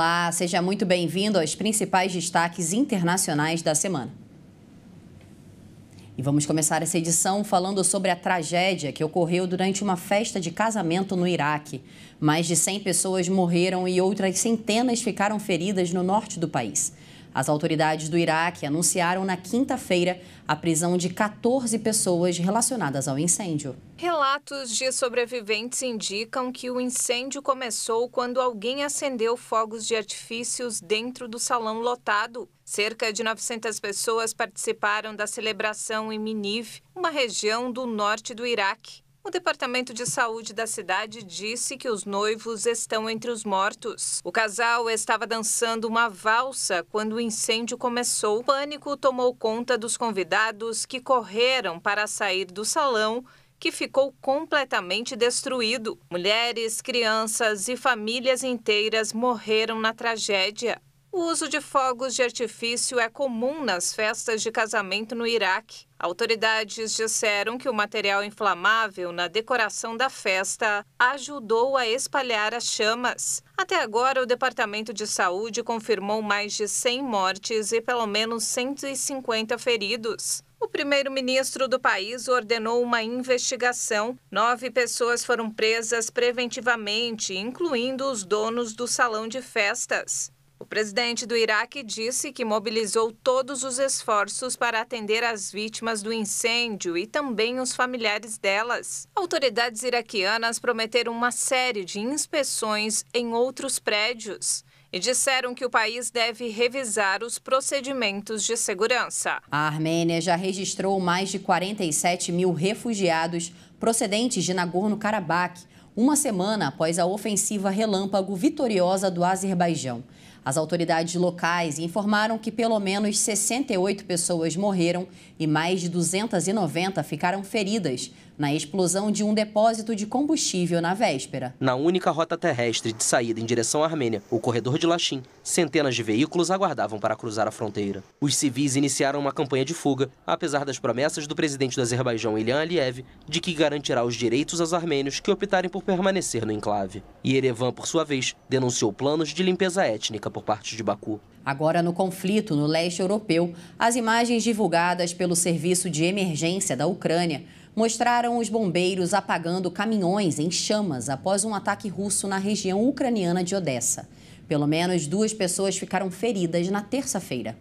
Olá, seja muito bem-vindo aos principais destaques internacionais da semana. E vamos começar essa edição falando sobre a tragédia que ocorreu durante uma festa de casamento no Iraque. Mais de 100 pessoas morreram e outras centenas ficaram feridas no norte do país. As autoridades do Iraque anunciaram na quinta-feira a prisão de 14 pessoas relacionadas ao incêndio. Relatos de sobreviventes indicam que o incêndio começou quando alguém acendeu fogos de artifícios dentro do salão lotado. Cerca de 900 pessoas participaram da celebração em Miniv, uma região do norte do Iraque. O Departamento de Saúde da cidade disse que os noivos estão entre os mortos. O casal estava dançando uma valsa quando o incêndio começou. O pânico tomou conta dos convidados que correram para sair do salão que ficou completamente destruído. Mulheres, crianças e famílias inteiras morreram na tragédia. O uso de fogos de artifício é comum nas festas de casamento no Iraque. Autoridades disseram que o material inflamável na decoração da festa ajudou a espalhar as chamas. Até agora, o Departamento de Saúde confirmou mais de 100 mortes e pelo menos 150 feridos. O primeiro-ministro do país ordenou uma investigação. Nove pessoas foram presas preventivamente, incluindo os donos do salão de festas. O presidente do Iraque disse que mobilizou todos os esforços para atender as vítimas do incêndio e também os familiares delas. Autoridades iraquianas prometeram uma série de inspeções em outros prédios e disseram que o país deve revisar os procedimentos de segurança. A Armênia já registrou mais de 47 mil refugiados procedentes de Nagorno-Karabakh, uma semana após a ofensiva relâmpago vitoriosa do Azerbaijão. As autoridades locais informaram que pelo menos 68 pessoas morreram e mais de 290 ficaram feridas na explosão de um depósito de combustível na véspera. Na única rota terrestre de saída em direção à Armênia, o corredor de Lachin, centenas de veículos aguardavam para cruzar a fronteira. Os civis iniciaram uma campanha de fuga, apesar das promessas do presidente do Azerbaijão, Ilham Aliyev, de que garantirá os direitos aos armênios que optarem por permanecer no enclave. E Erevan, por sua vez, denunciou planos de limpeza étnica por parte de Baku. Agora no conflito no leste europeu, as imagens divulgadas pelo Serviço de Emergência da Ucrânia mostraram os bombeiros apagando caminhões em chamas após um ataque russo na região ucraniana de Odessa. Pelo menos duas pessoas ficaram feridas na terça-feira.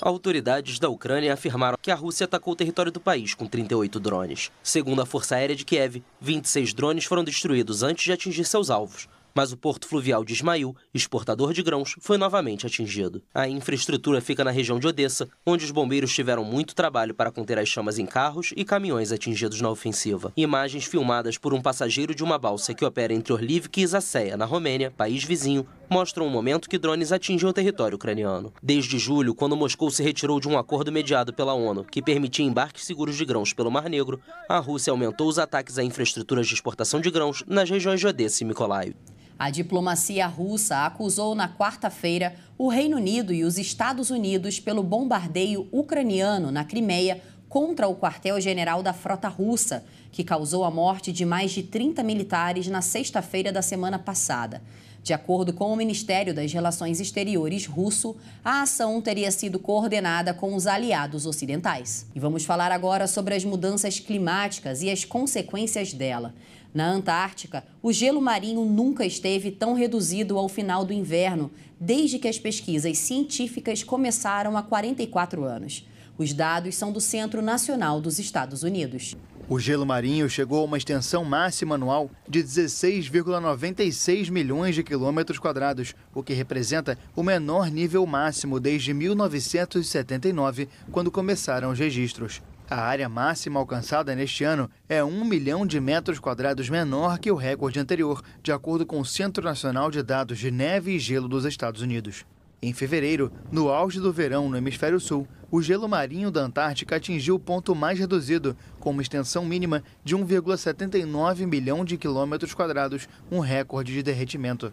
Autoridades da Ucrânia afirmaram que a Rússia atacou o território do país com 38 drones. Segundo a Força Aérea de Kiev, 26 drones foram destruídos antes de atingir seus alvos, mas o porto fluvial de Ismail, exportador de grãos, foi novamente atingido. A infraestrutura fica na região de Odessa, onde os bombeiros tiveram muito trabalho para conter as chamas em carros e caminhões atingidos na ofensiva. Imagens filmadas por um passageiro de uma balsa que opera entre Orlivki e Zaceia, na Romênia, país vizinho, mostram o um momento que drones atingem o território ucraniano. Desde julho, quando Moscou se retirou de um acordo mediado pela ONU que permitia embarques seguros de grãos pelo Mar Negro, a Rússia aumentou os ataques a infraestruturas de exportação de grãos nas regiões de Odessa e Mykolaiv. A diplomacia russa acusou na quarta-feira o Reino Unido e os Estados Unidos pelo bombardeio ucraniano na Crimeia contra o quartel-general da frota russa, que causou a morte de mais de 30 militares na sexta-feira da semana passada. De acordo com o Ministério das Relações Exteriores russo, a ação teria sido coordenada com os aliados ocidentais. E vamos falar agora sobre as mudanças climáticas e as consequências dela. Na Antártica, o gelo marinho nunca esteve tão reduzido ao final do inverno, desde que as pesquisas científicas começaram há 44 anos. Os dados são do Centro Nacional dos Estados Unidos. O gelo marinho chegou a uma extensão máxima anual de 16,96 milhões de quilômetros quadrados, o que representa o menor nível máximo desde 1979, quando começaram os registros. A área máxima alcançada neste ano é 1 milhão de metros quadrados menor que o recorde anterior, de acordo com o Centro Nacional de Dados de Neve e Gelo dos Estados Unidos. Em fevereiro, no auge do verão no hemisfério sul, o gelo marinho da Antártica atingiu o ponto mais reduzido, com uma extensão mínima de 1,79 milhão de quilômetros quadrados, um recorde de derretimento.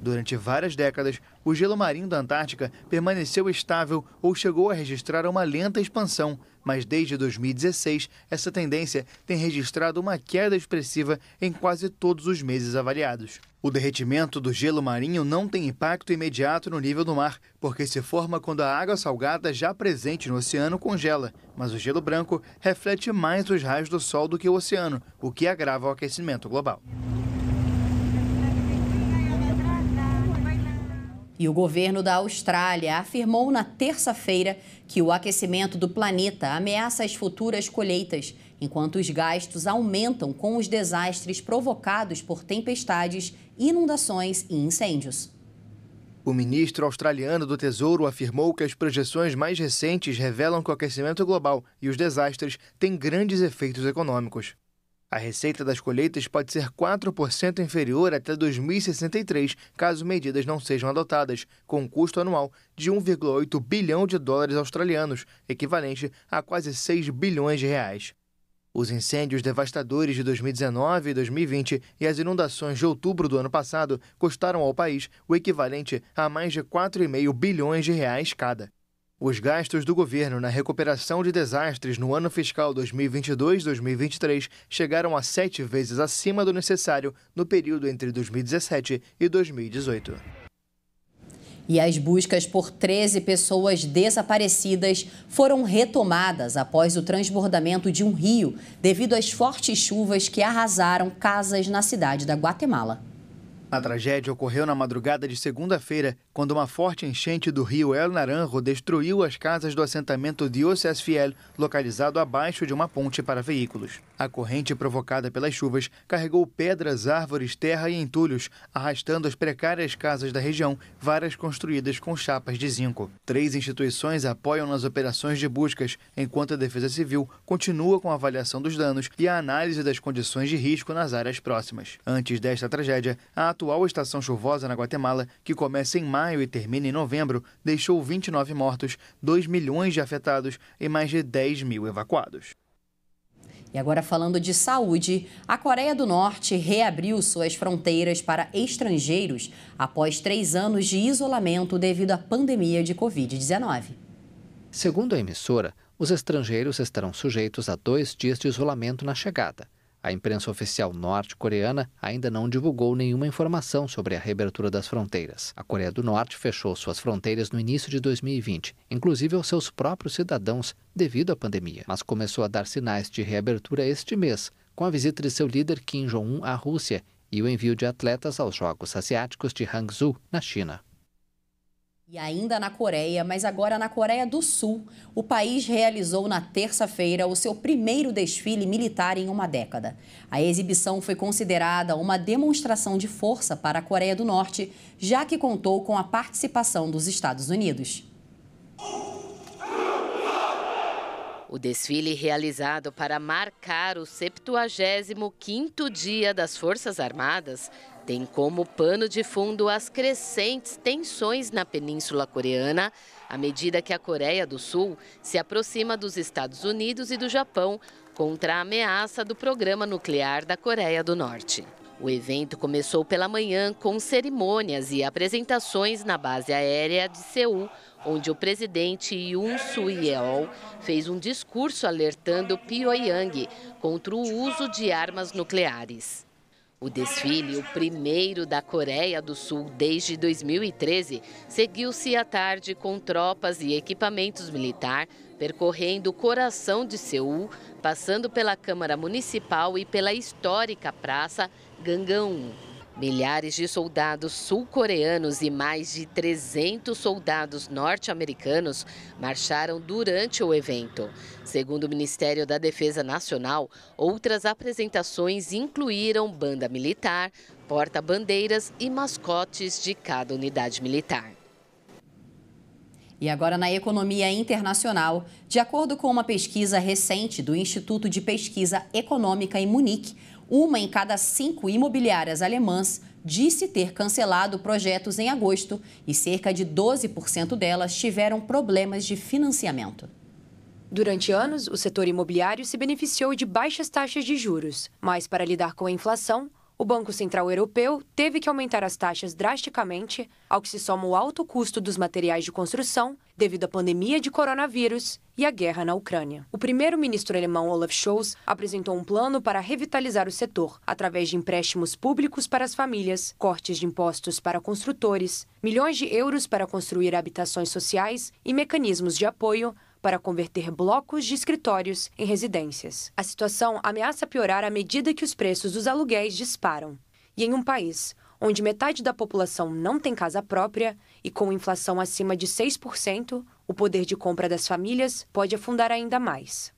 Durante várias décadas, o gelo marinho da Antártica permaneceu estável ou chegou a registrar uma lenta expansão, mas desde 2016 essa tendência tem registrado uma queda expressiva em quase todos os meses avaliados. O derretimento do gelo marinho não tem impacto imediato no nível do mar, porque se forma quando a água salgada já presente no oceano congela, mas o gelo branco reflete mais os raios do sol do que o oceano, o que agrava o aquecimento global. E o governo da Austrália afirmou na terça-feira que o aquecimento do planeta ameaça as futuras colheitas, enquanto os gastos aumentam com os desastres provocados por tempestades, inundações e incêndios. O ministro australiano do Tesouro afirmou que as projeções mais recentes revelam que o aquecimento global e os desastres têm grandes efeitos econômicos. A receita das colheitas pode ser 4% inferior até 2063, caso medidas não sejam adotadas, com um custo anual de 1,8 bilhão de dólares australianos, equivalente a quase 6 bilhões de reais. Os incêndios devastadores de 2019 e 2020 e as inundações de outubro do ano passado custaram ao país o equivalente a mais de 4,5 bilhões de reais cada. Os gastos do governo na recuperação de desastres no ano fiscal 2022-2023 chegaram a sete vezes acima do necessário no período entre 2017 e 2018. E as buscas por 13 pessoas desaparecidas foram retomadas após o transbordamento de um rio, devido às fortes chuvas que arrasaram casas na cidade da Guatemala. A tragédia ocorreu na madrugada de segunda-feira, quando uma forte enchente do rio El Naranjo destruiu as casas do assentamento Diocese Fiel, localizado abaixo de uma ponte para veículos. A corrente provocada pelas chuvas carregou pedras, árvores, terra e entulhos, arrastando as precárias casas da região, várias construídas com chapas de zinco. Três instituições apoiam nas operações de buscas, enquanto a Defesa Civil continua com a avaliação dos danos e a análise das condições de risco nas áreas próximas. Antes desta tragédia, a atual estação chuvosa na Guatemala, que começa em maio e termina em novembro, deixou 29 mortos, 2 milhões de afetados e mais de 10 mil evacuados. E agora falando de saúde, a Coreia do Norte reabriu suas fronteiras para estrangeiros após três anos de isolamento devido à pandemia de Covid-19. Segundo a emissora, os estrangeiros estarão sujeitos a dois dias de isolamento na chegada a imprensa oficial norte-coreana ainda não divulgou nenhuma informação sobre a reabertura das fronteiras. A Coreia do Norte fechou suas fronteiras no início de 2020, inclusive aos seus próprios cidadãos, devido à pandemia, mas começou a dar sinais de reabertura este mês, com a visita de seu líder Kim Jong-un à Rússia e o envio de atletas aos Jogos Asiáticos de Hangzhou, na China. E ainda na Coreia, mas agora na Coreia do Sul, o país realizou na terça-feira o seu primeiro desfile militar em uma década. A exibição foi considerada uma demonstração de força para a Coreia do Norte, já que contou com a participação dos Estados Unidos. O desfile realizado para marcar o 75º dia das Forças Armadas tem como pano de fundo as crescentes tensões na Península Coreana, à medida que a Coreia do Sul se aproxima dos Estados Unidos e do Japão contra a ameaça do programa nuclear da Coreia do Norte. O evento começou pela manhã com cerimônias e apresentações na base aérea de Seul, onde o presidente Yoon Suk-yeol fez um discurso alertando Pyongyang contra o uso de armas nucleares. O desfile, o primeiro da Coreia do Sul desde 2013, seguiu-se à tarde com tropas e equipamentos militar, percorrendo o coração de Seul, passando pela Câmara Municipal e pela histórica Praça Gangan. Milhares de soldados sul-coreanos e mais de 300 soldados norte-americanos marcharam durante o evento. Segundo o Ministério da Defesa Nacional, outras apresentações incluíram banda militar, porta-bandeiras e mascotes de cada unidade militar. E agora na economia internacional, de acordo com uma pesquisa recente do Instituto de Pesquisa Econômica em Munique, uma em cada cinco imobiliárias alemãs disse ter cancelado projetos em agosto e cerca de 12% delas tiveram problemas de financiamento. Durante anos, o setor imobiliário se beneficiou de baixas taxas de juros, mas para lidar com a inflação, o Banco Central Europeu teve que aumentar as taxas drasticamente, ao que se soma o alto custo dos materiais de construção devido à pandemia de coronavírus e à guerra na Ucrânia. O primeiro-ministro alemão Olaf Scholz apresentou um plano para revitalizar o setor, através de empréstimos públicos para as famílias, cortes de impostos para construtores, milhões de euros para construir habitações sociais e mecanismos de apoio para converter blocos de escritórios em residências. A situação ameaça piorar à medida que os preços dos aluguéis disparam. E em um país onde metade da população não tem casa própria e com inflação acima de 6%, o poder de compra das famílias pode afundar ainda mais.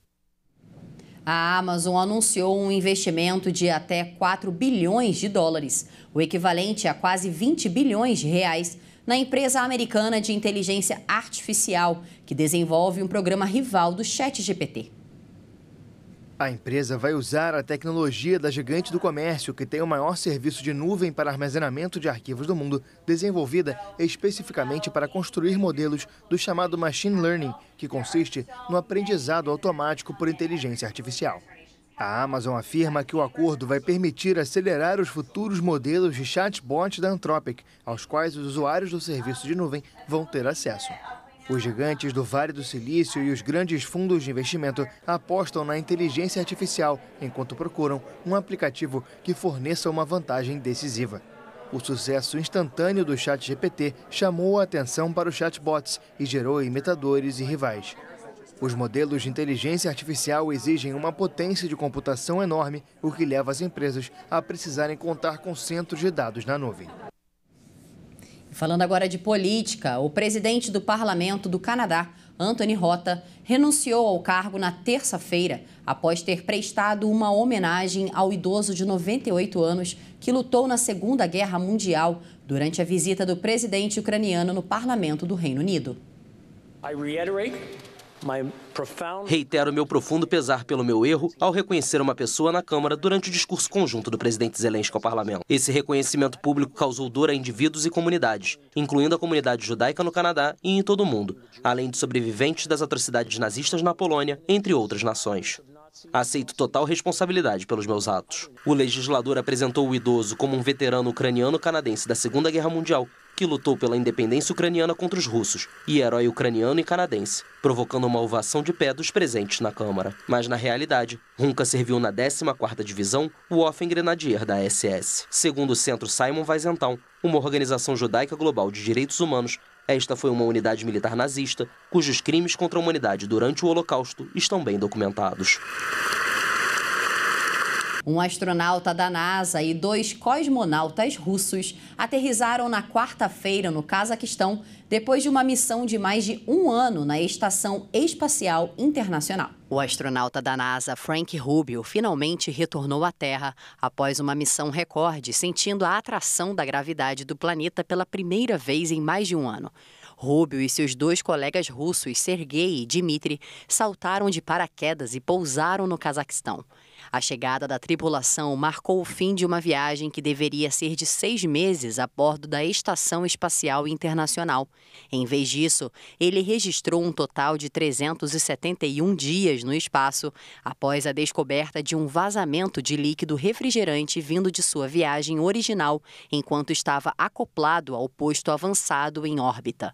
A Amazon anunciou um investimento de até 4 bilhões de dólares, o equivalente a quase 20 bilhões de reais na empresa americana de inteligência artificial, que desenvolve um programa rival do ChatGPT. A empresa vai usar a tecnologia da gigante do comércio, que tem o maior serviço de nuvem para armazenamento de arquivos do mundo, desenvolvida especificamente para construir modelos do chamado Machine Learning, que consiste no aprendizado automático por inteligência artificial. A Amazon afirma que o acordo vai permitir acelerar os futuros modelos de chatbot da Anthropic, aos quais os usuários do serviço de nuvem vão ter acesso. Os gigantes do Vale do Silício e os grandes fundos de investimento apostam na inteligência artificial, enquanto procuram um aplicativo que forneça uma vantagem decisiva. O sucesso instantâneo do ChatGPT chamou a atenção para os chatbots e gerou imitadores e rivais. Os modelos de inteligência artificial exigem uma potência de computação enorme, o que leva as empresas a precisarem contar com centros de dados na nuvem. Falando agora de política, o presidente do parlamento do Canadá, Anthony Rota, renunciou ao cargo na terça-feira após ter prestado uma homenagem ao idoso de 98 anos que lutou na Segunda Guerra Mundial durante a visita do presidente ucraniano no parlamento do Reino Unido. I reiterate Reitero meu profundo pesar pelo meu erro ao reconhecer uma pessoa na Câmara durante o discurso conjunto do presidente Zelensky ao parlamento. Esse reconhecimento público causou dor a indivíduos e comunidades, incluindo a comunidade judaica no Canadá e em todo o mundo, além de sobreviventes das atrocidades nazistas na Polônia, entre outras nações. Aceito total responsabilidade pelos meus atos. O legislador apresentou o idoso como um veterano ucraniano-canadense da Segunda Guerra Mundial, que lutou pela independência ucraniana contra os russos e herói ucraniano e canadense, provocando uma ovação de pé dos presentes na Câmara. Mas na realidade, Runka serviu na 14ª Divisão, o Offengrenadier grenadier da SS. Segundo o Centro Simon Weizentown, uma organização judaica global de direitos humanos, esta foi uma unidade militar nazista cujos crimes contra a humanidade durante o Holocausto estão bem documentados. Um astronauta da NASA e dois cosmonautas russos aterrizaram na quarta-feira no Cazaquistão depois de uma missão de mais de um ano na Estação Espacial Internacional. O astronauta da NASA, Frank Rubio, finalmente retornou à Terra após uma missão recorde, sentindo a atração da gravidade do planeta pela primeira vez em mais de um ano. Rubio e seus dois colegas russos, Sergei e Dmitry, saltaram de paraquedas e pousaram no Cazaquistão. A chegada da tripulação marcou o fim de uma viagem que deveria ser de seis meses a bordo da Estação Espacial Internacional. Em vez disso, ele registrou um total de 371 dias no espaço após a descoberta de um vazamento de líquido refrigerante vindo de sua viagem original, enquanto estava acoplado ao posto avançado em órbita.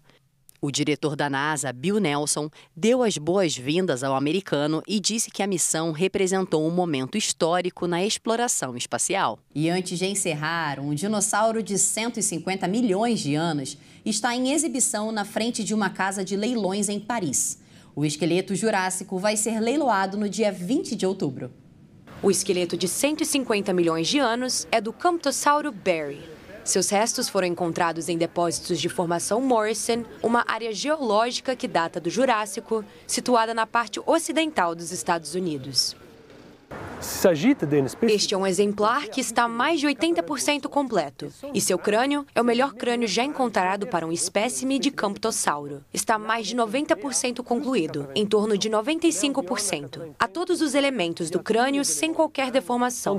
O diretor da NASA, Bill Nelson, deu as boas-vindas ao americano e disse que a missão representou um momento histórico na exploração espacial. E antes de encerrar, um dinossauro de 150 milhões de anos está em exibição na frente de uma casa de leilões em Paris. O esqueleto jurássico vai ser leiloado no dia 20 de outubro. O esqueleto de 150 milhões de anos é do Camptossauro Berry. Seus restos foram encontrados em depósitos de formação Morrison, uma área geológica que data do Jurássico, situada na parte ocidental dos Estados Unidos. Este é um exemplar que está mais de 80% completo, e seu crânio é o melhor crânio já encontrado para um espécime de camptossauro. Está mais de 90% concluído, em torno de 95%. Há todos os elementos do crânio sem qualquer deformação.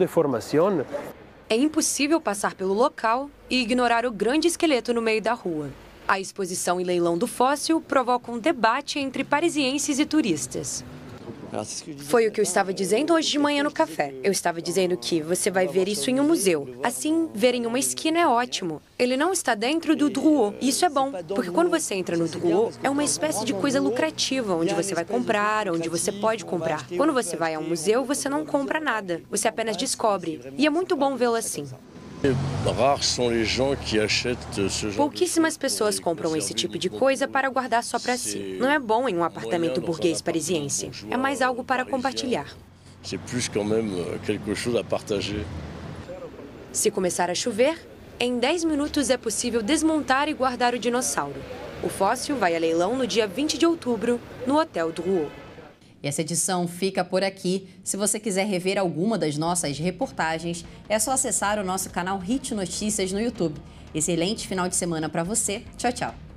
É impossível passar pelo local e ignorar o grande esqueleto no meio da rua. A exposição e leilão do fóssil provoca um debate entre parisienses e turistas. Foi o que eu estava dizendo hoje de manhã no café. Eu estava dizendo que você vai ver isso em um museu. Assim, ver em uma esquina é ótimo. Ele não está dentro do Drouot. Isso é bom, porque quando você entra no Drouot, é uma espécie de coisa lucrativa, onde você vai comprar, onde você pode comprar. Quando você vai a um museu, você não compra nada, você apenas descobre. E é muito bom vê-lo assim. Pouquíssimas pessoas compram esse tipo de coisa para guardar só para si. Não é bom em um apartamento burguês parisiense. É mais algo para compartilhar. Euh, Se começar a chover, em 10 minutos é possível desmontar e guardar o dinossauro. O fóssil vai a leilão no dia 20 de outubro, no Hotel Drouot. E essa edição fica por aqui. Se você quiser rever alguma das nossas reportagens, é só acessar o nosso canal Hit Notícias no YouTube. Excelente final de semana para você. Tchau, tchau.